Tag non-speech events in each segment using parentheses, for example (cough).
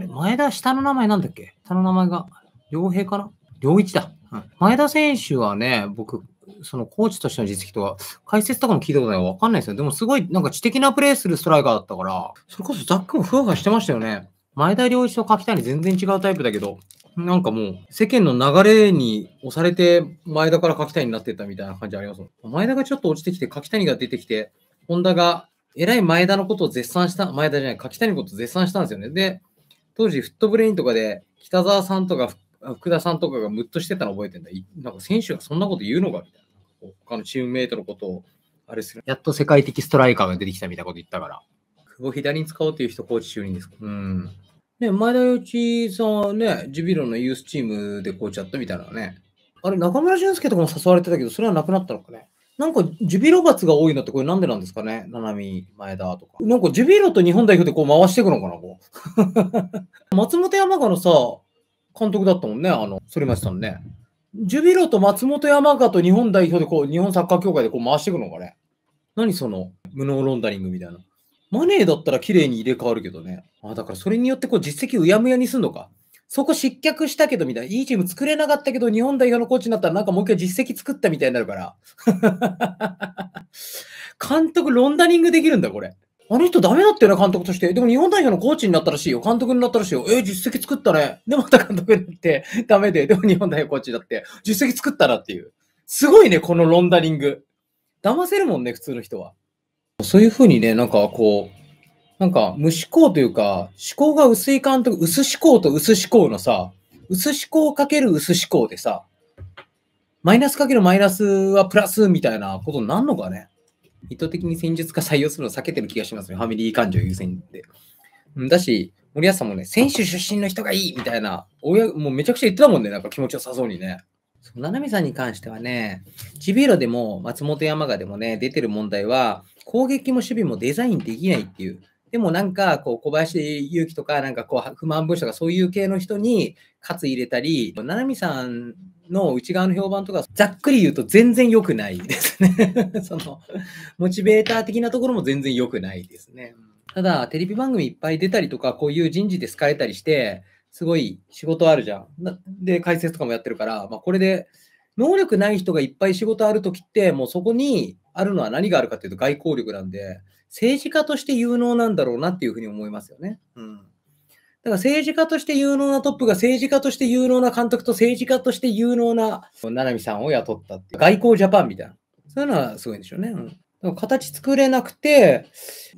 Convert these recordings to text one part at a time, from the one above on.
れ、前田、下の名前なんだっけ下の名前が、良平かな良一だ、うん。前田選手はね、僕、そのコーチとしての実績とか、解説とかも聞いたことないわかんないですよ。でもすごい、なんか知的なプレーするストライカーだったから、それこそザックもふわふわしてましたよね。前田良一と柿谷全然違うタイプだけど、なんかもう、世間の流れに押されて、前田から柿谷になってたみたいな感じあります前田がちょっと落ちてきて、柿谷が出てきて、本田が、えらい前田のことを絶賛した、前田じゃない、柿谷のことを絶賛したんですよね。で、当時フットブレインとかで北沢さんとか福田さんとかがムッとしてたの覚えてんだ。なんか選手がそんなこと言うのかみたいな。他のチームメイトのことをあれする。やっと世界的ストライカーが出てきたみたいなこと言ったから。久保左に使おうという人コーチ就任ですか。うん。ね、前田洋一さんはね、ジュビロのユースチームでコーチやったみたいなね。あれ、中村俊輔とかも誘われてたけど、それはなくなったのかね。なんか、ジュビロツが多いのって、これなんでなんですかね七海、前田とか。なんか、ジュビロと日本代表でこう回していくのかな、こう。(laughs) 松本山雅のさ、監督だったもんね、あの、反町さんね。ジュビロと松本山雅と日本代表でこう、日本サッカー協会でこう回していくのかね。何その、無能ロンダリングみたいな。マネーだったら綺麗に入れ替わるけどね。あ、だからそれによってこう実績うやむやにすんのか。そこ失脚したけどみたいな、いいチーム作れなかったけど、日本代表のコーチになったら、なんかもう一回実績作ったみたいになるから。(laughs) 監督、ロンダリングできるんだ、これ。あの人ダメだったよな、監督として。でも日本代表のコーチになったらしいよ。監督になったらしいよ。えー、実績作ったね。で、また監督になって、(laughs) ダメで。でも日本代表コーチだって、実績作ったなっていう。すごいね、このロンダリング。騙せるもんね、普通の人は。そういうふうにね、なんかこう、なんか無思考というか、思考が薄い感と、薄思考と薄思考のさ、薄思考かける薄思考でさ、マイナスかけるマイナスはプラスみたいなことになるのかね。意図的に戦術家採用するのを避けてる気がしますね。ファミリー感情優先で。だし、森保さんもね、選手出身の人がいいみたいな、親もうめちゃくちゃ言ってたもんね、なんか気持ちよさそうにね。ななみさんに関してはね、ちびろでも松本山雅でもね、出てる問題は、攻撃も守備もデザインできないっていう、でもなんか、こう、小林祐樹とか、なんかこう、不満文書とか、そういう系の人に、つ入れたり、ななみさんの内側の評判とか、ざっくり言うと全然良くないですね (laughs) その、モチベーター的なところも全然良くないですね。ただ、テレビ番組いっぱい出たりとか、こういう人事で好かれたりして、すごい仕事あるじゃん。で、解説とかもやってるから、まあ、これで、能力ない人がいっぱい仕事あるときって、もうそこにあるのは何があるかというと外交力なんで、政治家として有能なんだろうなっていうふうに思いますよね。うん。だから政治家として有能なトップが政治家として有能な監督と政治家として有能な七海さんを雇ったっていう外交ジャパンみたいな。そういうのはすごいんでしょうね。うん。形作れなくて、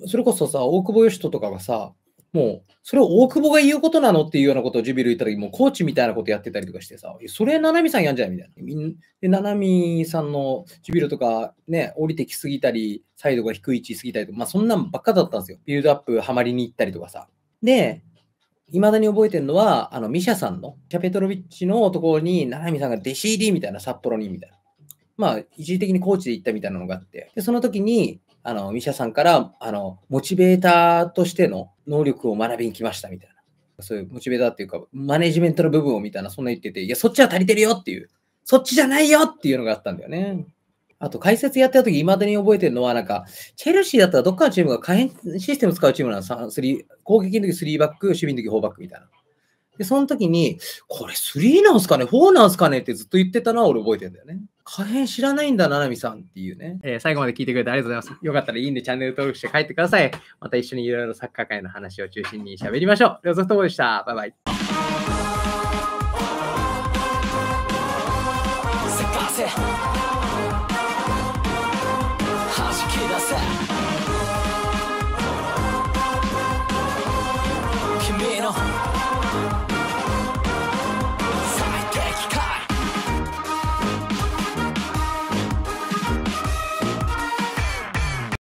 それこそさ、大久保嘉人とかがさ、もう、それを大久保が言うことなのっていうようなことをジュビル言った時、もうコーチみたいなことやってたりとかしてさ、それ、ななみさんやんじゃんみたいな。みんで、ななみさんのジュビルとかね、降りてきすぎたり、サイドが低い位置すぎたりとか、まあそんなんばっかだったんですよ。ビルドアップハマりに行ったりとかさ。で、いまだに覚えてるのは、あの、ミシャさんの、キャペトロビッチのところに、ななみさんが弟子入りみたいな、札幌にみたいな。まあ、一時的にコーチで行ったみたいなのがあって、でその時に、あの、ミシャさんから、あの、モチベーターとしての能力を学びに来ましたみたいな。そういうモチベーターっていうか、マネジメントの部分をみたいな、そんな言ってて、いや、そっちは足りてるよっていう、そっちじゃないよっていうのがあったんだよね。あと、解説やってた時、未だに覚えてるのは、なんか、チェルシーだったらどっかのチームが可変システム使うチームなの、3攻撃の時3バック、守備の時4バックみたいな。で、その時に、これ3なんすかね ?4 なんすかねってずっと言ってたのは俺覚えてんだよね。可変知らないんだ、ななみさんっていうね、えー、最後まで聞いてくれてありがとうございます。よかったらいいんでチャンネル登録して帰ってください。また一緒にいろいろサッカー界の話を中心に喋りましょう。では、ソフトボールでした。バイバイ。